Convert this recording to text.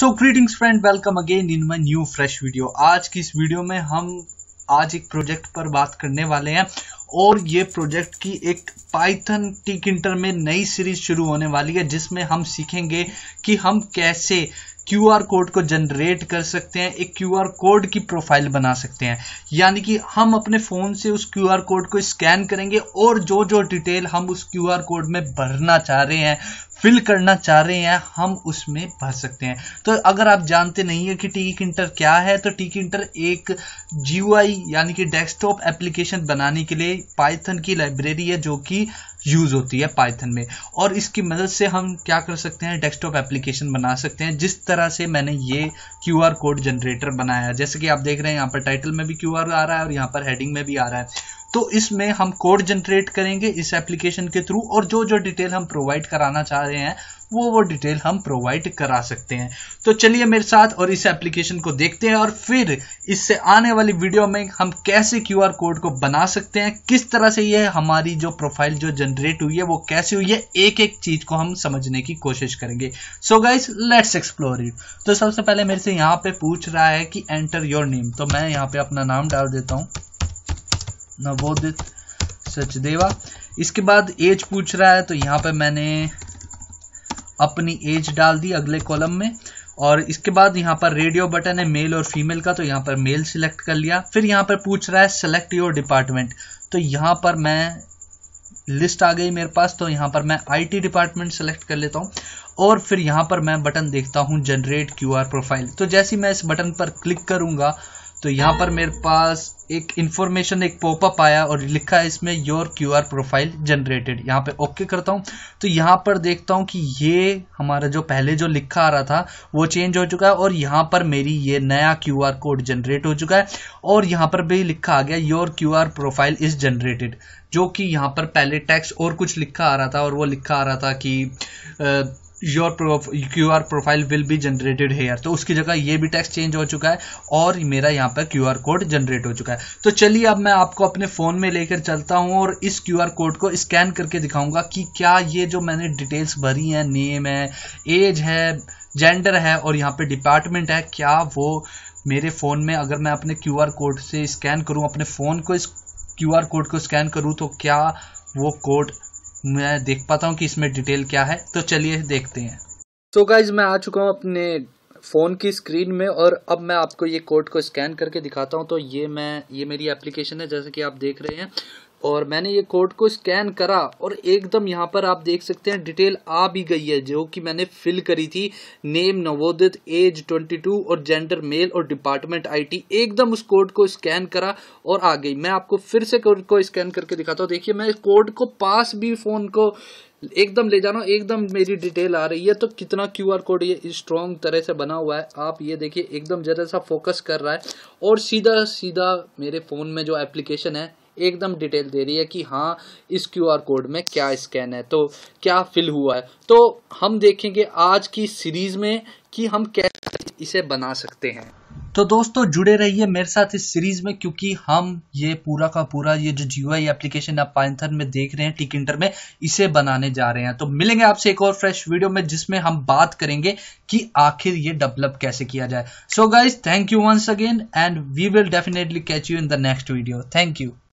so greetings friend welcome again in my new fresh video आज की इस video में हम आज एक प्रोजेक्ट पर बात करने वाले हैं और ये प्रोजेक्ट की एक पाइथन टीक इंटर में नई सीरीज शुरू होने वाली है जिसमें हम सीखेंगे कि हम कैसे क्यू आर कोड को जनरेट कर सकते हैं एक क्यू आर कोड की प्रोफाइल बना सकते हैं यानी कि हम अपने फ़ोन से उस क्यू आर कोड को स्कैन करेंगे और जो जो डिटेल हम उस क्यू आर कोड में भरना चाह रहे हैं फिल करना चाह रहे हैं हम उसमें भर सकते हैं तो अगर आप जानते नहीं है कि टी इंटर क्या है तो टी इंटर एक जी यानी कि डेस्कटॉप एप्लीकेशन बनाने के लिए पाइथन की लाइब्रेरी है जो कि यूज होती है पाइथन में और इसकी मदद से हम क्या कर सकते हैं डेस्कटॉप एप्लीकेशन बना सकते हैं जिस तरह से मैंने ये क्यू कोड जनरेटर बनाया है जैसे कि आप देख रहे हैं यहाँ पर टाइटल में भी क्यू आ रहा है और यहाँ पर हेडिंग में भी आ रहा है तो इसमें हम कोड जनरेट करेंगे इस एप्लीकेशन के थ्रू और जो जो डिटेल हम प्रोवाइड कराना चाह रहे हैं वो वो डिटेल हम प्रोवाइड करा सकते हैं तो चलिए मेरे साथ और इस एप्लीकेशन को देखते हैं और फिर इससे आने वाली वीडियो में हम कैसे क्यू कोड को बना सकते हैं किस तरह से ये हमारी जो प्रोफाइल जो जनरेट हुई है वो कैसे हुई है एक एक चीज को हम समझने की कोशिश करेंगे so guys let's explore it तो सबसे पहले मेरे से यहाँ पे पूछ रहा है कि एंटर योर नेम तो मैं यहाँ पे अपना नाम डाल देता हूँ नवोदित सचदेवा इसके बाद एज पूछ रहा है तो यहाँ पे मैंने अपनी एज डाल दी अगले कॉलम में और इसके बाद यहाँ पर रेडियो बटन है मेल और फीमेल का तो यहाँ पर मेल सिलेक्ट कर लिया फिर यहाँ पर पूछ रहा है सेलेक्ट योर डिपार्टमेंट तो यहाँ पर मैं लिस्ट आ गई मेरे पास तो यहाँ पर मैं आईटी डिपार्टमेंट सेलेक्ट कर लेता हूँ और फिर यहाँ पर मैं बटन देखता हूँ जनरेट क्यूआर प्रोफाइल तो जैसे मैं इस बटन पर क्लिक करूँगा तो यहाँ पर मेरे पास एक इन्फॉर्मेशन एक पॉपअप आया और लिखा है इसमें your Q R profile generated यहाँ पे ओके करता हूँ तो यहाँ पर देखता हूँ कि ये हमारा जो पहले जो लिखा आ रहा था वो चेंज हो चुका है और यहाँ पर मेरी ये नया क्यू आर कोड जनरेट हो चुका है और यहाँ पर भी लिखा आ गया your Q R profile is generated जो कि यहाँ पर पहले टैक्स और कुछ लिखा आ रहा था और वो लिखा आ रहा था कि आ, your Q R profile will be generated here तो उसकी जगह ये भी टेक्स्ट चेंज हो चुका है और मेरा यहाँ पर क्यू आर कोड जनरेट हो चुका है तो चलिए अब मैं आपको अपने फ़ोन में लेकर चलता हूँ और इस क्यू आर कोड को स्कैन करके दिखाऊंगा कि क्या ये जो मैंने डिटेल्स भरी हैं नेम है एज है जेंडर है और यहाँ पे डिपार्टमेंट है क्या वो मेरे फ़ोन में अगर मैं अपने क्यू आर कोड से स्कैन करूँ अपने फ़ोन को इस क्यू आर कोड को स्कैन करूँ तो क्या वो कोड मैं देख पाता हूँ कि इसमें डिटेल क्या है तो चलिए देखते हैं तो so गाइज मैं आ चुका हूँ अपने फ़ोन की स्क्रीन में और अब मैं आपको ये कोड को स्कैन करके दिखाता हूँ तो ये मैं ये मेरी एप्लीकेशन है जैसे कि आप देख रहे हैं और मैंने ये कोड को स्कैन करा और एकदम यहाँ पर आप देख सकते हैं डिटेल आ भी गई है जो कि मैंने फिल करी थी नेम नवोदित एज 22 और जेंडर मेल और डिपार्टमेंट आईटी एकदम उस कोड को स्कैन करा और आ गई मैं आपको फिर से कोड को स्कैन करके दिखाता हूँ देखिए मैं इस कोड को पास भी फ़ोन को एकदम ले जाना एकदम मेरी डिटेल आ रही है तो कितना क्यू आर कोड ये स्ट्रॉन्ग तरह से बना हुआ है आप ये देखिए एकदम ज़रा सा फोकस कर रहा है और सीधा सीधा मेरे फ़ोन में जो एप्लीकेशन है एकदम डिटेल दे रही है कि हाँ इस आर कोड में क्या स्कैन है तो क्या फिल हुआ है तो हम देखेंगे आज की सीरीज में कि हम कैसे इसे बना सकते हैं तो दोस्तों जुड़े रहिए मेरे साथ इस सीरीज में क्योंकि हम ये पूरा का पूरा ये जो जियो एप्लीकेशन आप पाइंथन में देख रहे हैं टिक इंटर में इसे बनाने जा रहे हैं तो मिलेंगे आपसे एक और फ्रेश वीडियो में जिसमें हम बात करेंगे कि आखिर ये डेवलप कैसे किया जाए so guys thank you once again and we will definitely catch you in the next video thank you